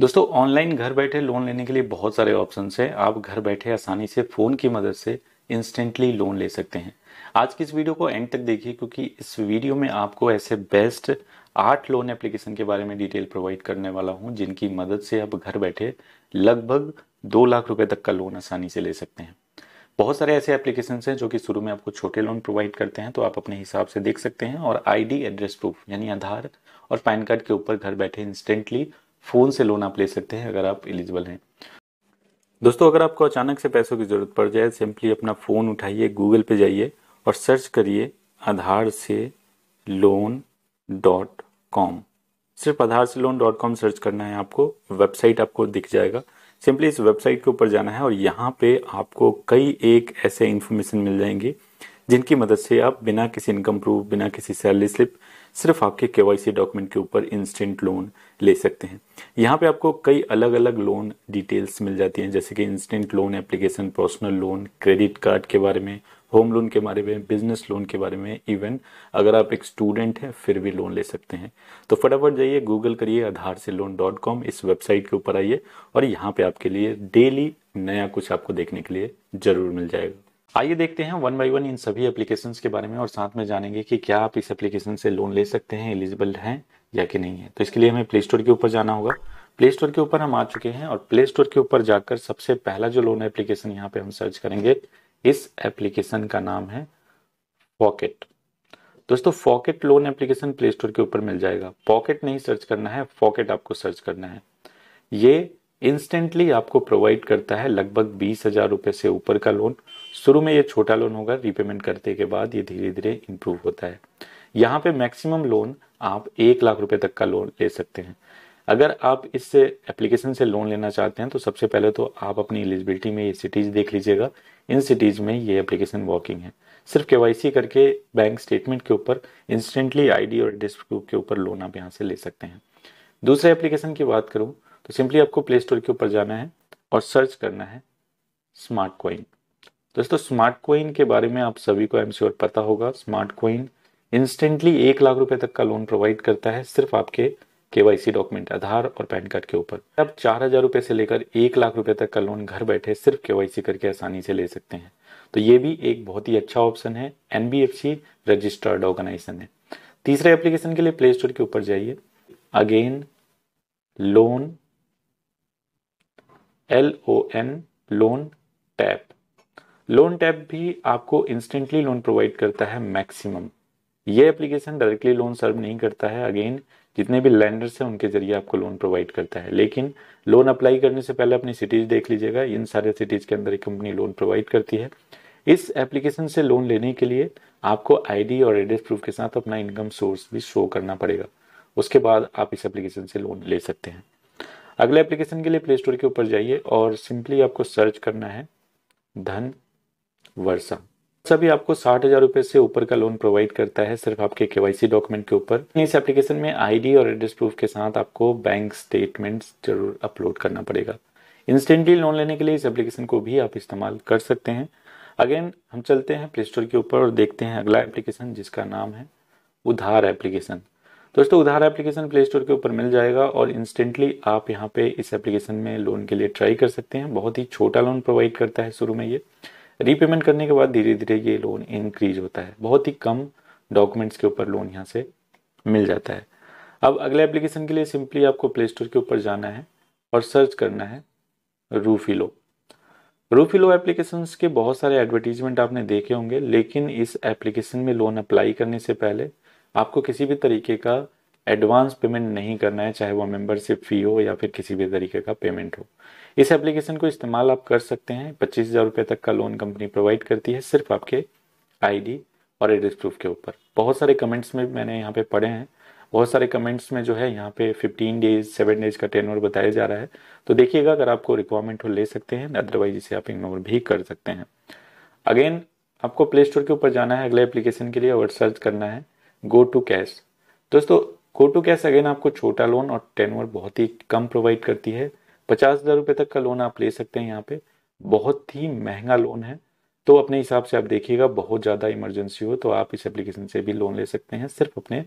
दोस्तों ऑनलाइन घर बैठे लोन लेने के लिए बहुत सारे ऑप्शन हैं आप घर बैठे आसानी से फ़ोन की मदद से इंस्टेंटली लोन ले सकते हैं आज की इस वीडियो को एंड तक देखिए क्योंकि इस वीडियो में आपको ऐसे बेस्ट आठ लोन एप्लीकेशन के बारे में डिटेल प्रोवाइड करने वाला हूं जिनकी मदद से आप घर बैठे लगभग दो लाख रुपए तक का लोन आसानी से ले सकते हैं बहुत सारे ऐसे एप्लीकेशन हैं जो कि शुरू में आपको छोटे लोन प्रोवाइड करते हैं तो आप अपने हिसाब से देख सकते हैं और आईडी एड्रेस प्रूफ यानी आधार और पैन कार्ड के ऊपर घर बैठे इंस्टेंटली फ़ोन से लोन आप ले सकते हैं अगर आप एलिजिबल हैं दोस्तों अगर आपको अचानक से पैसों की ज़रूरत पड़ जाए सिंपली अपना फ़ोन उठाइए गूगल पे जाइए और सर्च करिए आधार से लोन डॉट कॉम सिर्फ आधार से लोन डॉट कॉम सर्च करना है आपको वेबसाइट आपको दिख जाएगा सिंपली इस वेबसाइट के ऊपर जाना है और यहाँ पे आपको कई एक ऐसे इन्फॉर्मेशन मिल जाएंगे जिनकी मदद से आप बिना किसी इनकम प्रूफ बिना किसी सैलरी स्लिप सिर्फ आपके के डॉक्यूमेंट के ऊपर इंस्टेंट लोन ले सकते हैं यहाँ पे आपको कई अलग अलग लोन डिटेल्स मिल जाती हैं जैसे कि instant loan application personal loan credit card के बारे में होम लोन के बारे में बिजनेस लोन के बारे में इवन अगर आप एक स्टूडेंट हैं फिर भी लोन ले सकते हैं तो फटाफट जाइए गूगल करिए आधार से लोन डॉट कॉम इस वेबसाइट के ऊपर आइए और यहाँ पे आपके लिए डेली नया कुछ आपको देखने के लिए ज़रूर मिल जाएगा आइए देखते हैं वन बाई वन इन सभी एप्लीकेशन के बारे में और साथ में जानेंगे कि क्या आप इस एप्लीकेशन से लोन ले सकते हैं एलिजिबल हैं या कि नहीं है तो इसके लिए हमें प्ले स्टोर के ऊपर जाना होगा प्ले स्टोर के ऊपर हम आ चुके हैं और प्ले स्टोर के ऊपर जाकर सबसे पहला जो लोन एप्लीकेशन यहाँ पे हम सर्च करेंगे इस एप्लीकेशन का नाम है पॉकेट दोस्तों फॉकेट लोन एप्लीकेशन प्ले स्टोर के ऊपर मिल जाएगा पॉकेट नहीं सर्च करना है फॉकेट आपको सर्च करना है ये इंस्टेंटली आपको प्रोवाइड करता है लगभग बीस हज़ार रुपये से ऊपर का लोन शुरू में ये छोटा लोन होगा रीपेमेंट करते के बाद ये धीरे धीरे इंप्रूव होता है यहाँ पे मैक्सिमम लोन आप एक लाख रुपए तक का लोन ले सकते हैं अगर आप इससे एप्लीकेशन से लोन लेना चाहते हैं तो सबसे पहले तो आप अपनी एलिजिबिलिटी में ये सिटीज़ देख लीजिएगा इन सिटीज़ में ये एप्लीकेशन वॉकिंग है सिर्फ के करके बैंक स्टेटमेंट के ऊपर इंस्टेंटली आईडी और एड्रेस के ऊपर लोन आप यहाँ से ले सकते हैं दूसरे एप्लीकेशन की बात करूं तो सिंपली आपको प्ले स्टोर के ऊपर जाना है और सर्च करना है स्मार्ट कोइन दोस्तों स्मार्ट कोइन के बारे में आप सभी को आई एम श्योर पता होगा स्मार्ट कोइन इंस्टेंटली एक लाख रुपए तक का लोन प्रोवाइड करता है सिर्फ आपके केवाईसी डॉक्यूमेंट आधार और पैन कार्ड के ऊपर आप चार हजार रुपए से लेकर एक लाख रुपए तक का लोन घर बैठे सिर्फ केवाईसी करके आसानी से ले सकते हैं तो ये भी एक बहुत ही अच्छा ऑप्शन है एन रजिस्टर्ड ऑर्गेनाइजेशन है तीसरे एप्लीकेशन के लिए प्ले स्टोर के ऊपर जाइए again loan L O N loan tap loan tap भी आपको इंस्टेंटली लोन प्रोवाइड करता है मैक्सिमम ये एप्लीकेशन डायरेक्टली लोन सर्व नहीं करता है अगेन जितने भी लैंडर्स हैं उनके जरिए आपको लोन प्रोवाइड करता है लेकिन लोन अप्लाई करने से पहले अपनी सिटीज़ देख लीजिएगा इन सारे सिटीज़ के अंदर एक कंपनी लोन प्रोवाइड करती है इस एप्लीकेशन से लोन लेने के लिए आपको आईडी और एड्रेस प्रूफ के साथ अपना इनकम सोर्स भी शो करना पड़ेगा उसके बाद आप इस एप्लीकेशन से लोन ले सकते हैं अगले एप्लीकेशन के लिए प्ले स्टोर के ऊपर जाइए और सिंपली आपको सर्च करना है धन वर्षा सभी आपको साठ हजार रुपए से ऊपर का लोन प्रोवाइड करता है सिर्फ आपके केवाईसी डॉक्यूमेंट के ऊपर इस एप्लीकेशन में आईडी और एड्रेस प्रूफ के साथ आपको बैंक स्टेटमेंट जरूर अपलोड करना पड़ेगा इंस्टेंटली लोन लेने के लिए इस एप्लीकेशन को भी आप इस्तेमाल कर सकते हैं अगेन हम चलते हैं प्ले स्टोर के ऊपर और देखते हैं अगला एप्लीकेशन जिसका नाम है उधार एप्लीकेशन तो दोस्तों उधार एप्लीकेशन प्ले स्टोर के ऊपर मिल जाएगा और इंस्टेंटली आप यहाँ पे इस एप्लीकेशन में लोन के लिए ट्राई कर सकते हैं बहुत ही छोटा लोन प्रोवाइड करता है शुरू में ये रीपेमेंट करने के बाद धीरे धीरे ये लोन इंक्रीज होता है बहुत ही कम डॉक्यूमेंट्स के ऊपर लोन यहाँ से मिल जाता है अब अगले एप्लीकेशन के लिए सिंपली आपको प्ले स्टोर के ऊपर जाना है और सर्च करना है रूफिलो रूफिलो एप्लीकेशन के बहुत सारे एडवर्टीजमेंट आपने देखे होंगे लेकिन इस एप्लीकेशन में लोन अप्लाई करने से पहले आपको किसी भी तरीके का एडवांस पेमेंट नहीं करना है चाहे वो मेंबरशिप फ़ी हो या फिर किसी भी तरीके का पेमेंट हो इस एप्लीकेशन को इस्तेमाल आप कर सकते हैं पच्चीस हज़ार रुपये तक का लोन कंपनी प्रोवाइड करती है सिर्फ आपके आईडी और एड्रेस प्रूफ के ऊपर बहुत सारे कमेंट्स में मैंने यहाँ पे पढ़े हैं बहुत सारे कमेंट्स में जो है यहाँ पे फिफ्टीन डेज सेवन डेज का टेन बताया जा रहा है तो देखिएगा अगर आपको रिक्वायरमेंट हो ले सकते हैं अदरवाइज इसे आप इग्नोर भी कर सकते हैं अगेन आपको प्ले स्टोर के ऊपर जाना है अगले एप्लीकेशन के लिए और सर्च करना है गो टू कैश दोस्तों गो टू कैश अगेन आपको छोटा लोन और टेनवर बहुत ही कम प्रोवाइड करती है पचास हज़ार रुपये तक का लोन आप ले सकते हैं यहाँ पे बहुत ही महंगा लोन है तो अपने हिसाब से आप देखिएगा बहुत ज़्यादा इमरजेंसी हो तो आप इस एप्लीकेशन से भी लोन ले सकते हैं सिर्फ अपने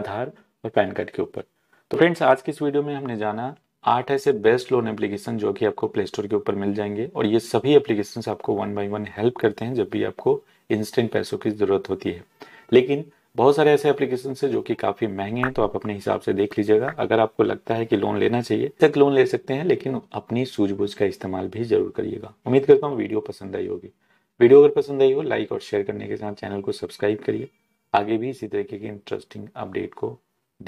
आधार और पैन कार्ड के ऊपर तो फ्रेंड्स आज की इस वीडियो में हमने जाना आठ ऐसे बेस्ट लोन एप्लीकेशन जो कि आपको प्ले स्टोर के ऊपर मिल जाएंगे और ये सभी एप्लीकेशन आपको वन बाई वन हेल्प करते हैं जब भी आपको इंस्टेंट पैसों की ज़रूरत होती है लेकिन बहुत सारे ऐसे एप्लीकेशन है जो कि काफ़ी महंगे हैं तो आप अपने हिसाब से देख लीजिएगा अगर आपको लगता है कि लोन लेना चाहिए तक लोन ले सकते हैं लेकिन अपनी सूझबूझ का इस्तेमाल भी जरूर करिएगा उम्मीद करता हूँ वीडियो पसंद आई होगी वीडियो अगर पसंद आई हो लाइक और शेयर करने के साथ चैनल को सब्सक्राइब करिए आगे भी इसी तरीके की इंटरेस्टिंग अपडेट को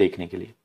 देखने के लिए